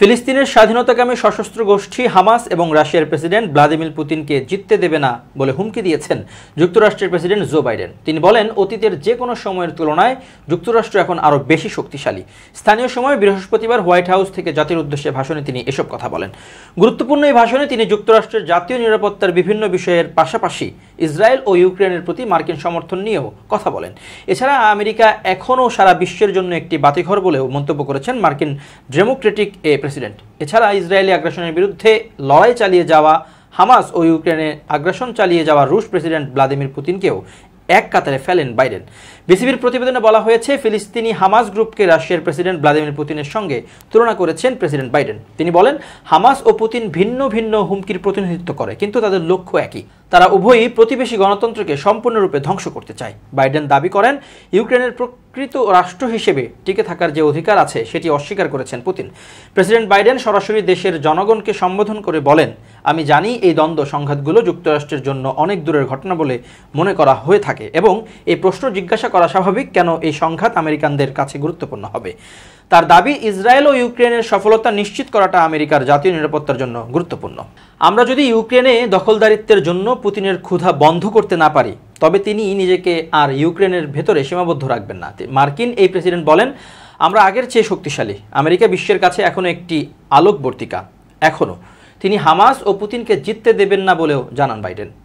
ফিলিস্তিনের স্বাধীনতাকামী সশস্ত্র গোষ্ঠী হামাস এবং রাশিয়ার প্রেসিডেন্ট ভ্লাদিমির পুতিনকে জিততে দেবে না বলে হুমকি দিয়েছেন যুক্তরাষ্ট্রের প্রেসিডেন্ট জো বাইডেন তিনি বলেন অতীতের যে কোনো সময়ের তুলনায় যুক্তরাষ্ট্র এখন আরও বেশি শক্তিশালী স্থানীয় সময় বৃহস্পতিবার হোয়াইট হাউস থেকে জাতির উদ্দেশ্যে ভাষণে তিনি এসব কথা বলেন গুরুত্বপূর্ণ এই ভাষণে তিনি যুক্তরাষ্ট্রের জাতীয় নিরাপত্তার বিভিন্ন বিষয়ের পাশাপাশি ইসরায়েল ও ইউক্রেনের প্রতি মার্কিন সমর্থন নিয়েও কথা বলেন এছাড়া আমেরিকা এখনও সারা বিশ্বের জন্য একটি বাতিঘর বলেও মন্তব্য করেছেন মার্কিন ডেমোক্রেটিক এ প্রেসিডেন্ট এছাড়া ইসরায়েলি আগ্রাসনের বিরুদ্ধে লড়াই চালিয়ে যাওয়া হামাস ও ইউক্রেনে আগ্রাসন চালিয়ে যাওয়া রুশ প্রেসিডেন্ট ভ্লাদিমির পুতিনকেও এক কাতারে ফেলেন বাইডেন বিসিবির প্রতিবেদনে বলা হয়েছে ফিলিস্তিনি হামাস গ্রুপকে রাশিয়ার প্রেসিডেন্ট ভ্লাদিমির পুতিনের সঙ্গে তুলনা করেছেন প্রেসিডেন্ট বাইডেন তিনি বলেন হামাস ও পুতিন ভিন্ন ভিন্ন হুমকির প্রতিনিধিত্ব করে কিন্তু তাদের লক্ষ্য একই তারা উভয়ই প্রতিবেশী গণতন্ত্রকে সম্পূর্ণরূপে ধ্বংস করতে চায় বাইডেন দাবি করেন ইউক্রেনের প্রকৃত রাষ্ট্র হিসেবে টিকে থাকার যে অধিকার আছে সেটি অস্বীকার করেছেন পুতিন প্রেসিডেন্ট বাইডেন সরাসরি দেশের জনগণকে সম্বোধন করে বলেন আমি জানি এই দ্বন্দ্ব সংঘাতগুলো যুক্তরাষ্ট্রের জন্য অনেক দূরের ঘটনা বলে মনে করা হয়ে থাকে এবং এই প্রশ্ন জিজ্ঞাসা করা স্বাভাবিক কেন এই সংঘাত আমেরিকানদের কাছে গুরুত্বপূর্ণ হবে তার দাবি ইসরায়েল ও ইউক্রেনের সফলতা নিশ্চিত করাটা আমেরিকার জাতীয় নিরাপত্তার জন্য গুরুত্বপূর্ণ আমরা যদি ইউক্রেনে দখলদারিত্বের জন্য পুতিনের ক্ষুধা বন্ধ করতে না পারি তবে তিনি নিজেকে আর ইউক্রেনের ভেতরে সীমাবদ্ধ রাখবেন না মার্কিন এই প্রেসিডেন্ট বলেন আমরা আগের চেয়ে শক্তিশালী আমেরিকা বিশ্বের কাছে এখনও একটি আলোকবর্তিকা এখনও তিনি হামাস ও পুতিনকে জিততে দেবেন না বলেও জানান বাইডেন